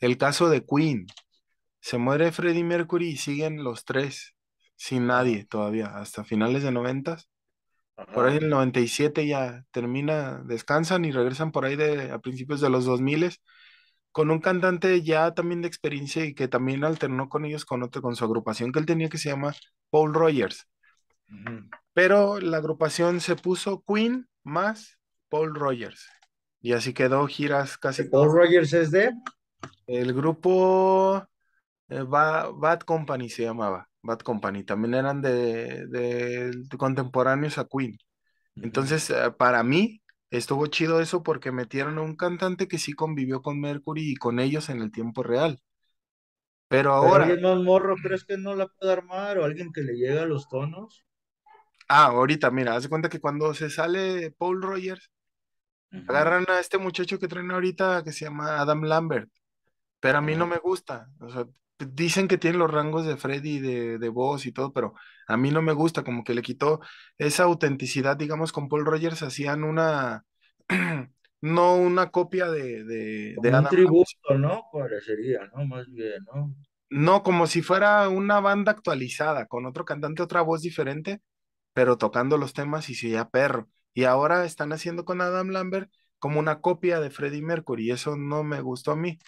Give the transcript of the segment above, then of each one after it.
el caso de Queen. Se muere Freddie Mercury y siguen los tres, sin nadie todavía, hasta finales de noventas. Por ahí en el 97 ya termina, descansan y regresan por ahí de, a principios de los 2000 con un cantante ya también de experiencia y que también alternó con ellos con, otro, con su agrupación que él tenía que se llama Paul Rogers. Pero la agrupación se puso Queen más Paul Rogers y así quedó, giras casi. ¿Paul Rogers es de? El grupo eh, Bad Company se llamaba. Bad Company. También eran de, de, contemporáneos a Queen. Entonces, eh, para mí, estuvo chido eso porque metieron a un cantante que sí convivió con Mercury y con ellos en el tiempo real. Pero ahora. más morro crees que no la puede armar o alguien que le llegue a los tonos? Ah, ahorita, mira, haz cuenta que cuando se sale Paul Rogers, Agarran a este muchacho que traen ahorita que se llama Adam Lambert, pero a mí no me gusta. O sea, dicen que tiene los rangos de Freddy de, voz y todo, pero a mí no me gusta, como que le quitó esa autenticidad, digamos, con Paul Rogers hacían una, no una copia de... de, un tributo, ¿no? Parecería, ¿no? Más bien, ¿no? No, como si fuera una banda actualizada, con otro cantante, otra voz diferente, pero tocando los temas y se ya perro. Y ahora están haciendo con Adam Lambert como una copia de Freddie Mercury. eso no me gustó a mí.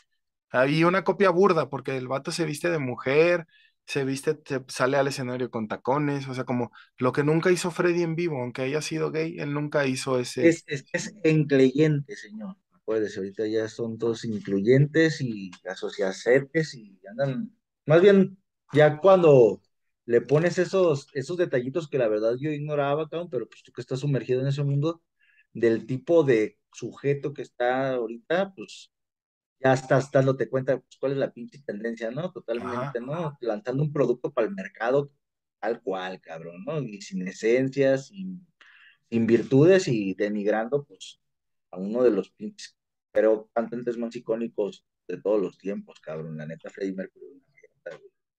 Y una copia burda, porque el vato se viste de mujer, se viste, sale al escenario con tacones, o sea, como lo que nunca hizo Freddie en vivo, aunque haya sido gay, él nunca hizo ese. Es, es, es incluyente, señor. Puedes, ahorita ya son todos incluyentes y asociacetes y andan. Más bien, ya cuando le pones esos, esos detallitos que la verdad yo ignoraba, cabrón, pero pues tú que estás sumergido en ese mundo, del tipo de sujeto que está ahorita, pues ya estás, dándote cuenta pues, cuál es la pinche tendencia, ¿no? Totalmente, ¿no? Lanzando un producto para el mercado tal cual, cabrón, ¿no? Y sin esencias, sin, sin virtudes y denigrando, pues, a uno de los pinches, pero cantantes más icónicos de todos los tiempos, cabrón. La neta, Freddy Mercury, una güey.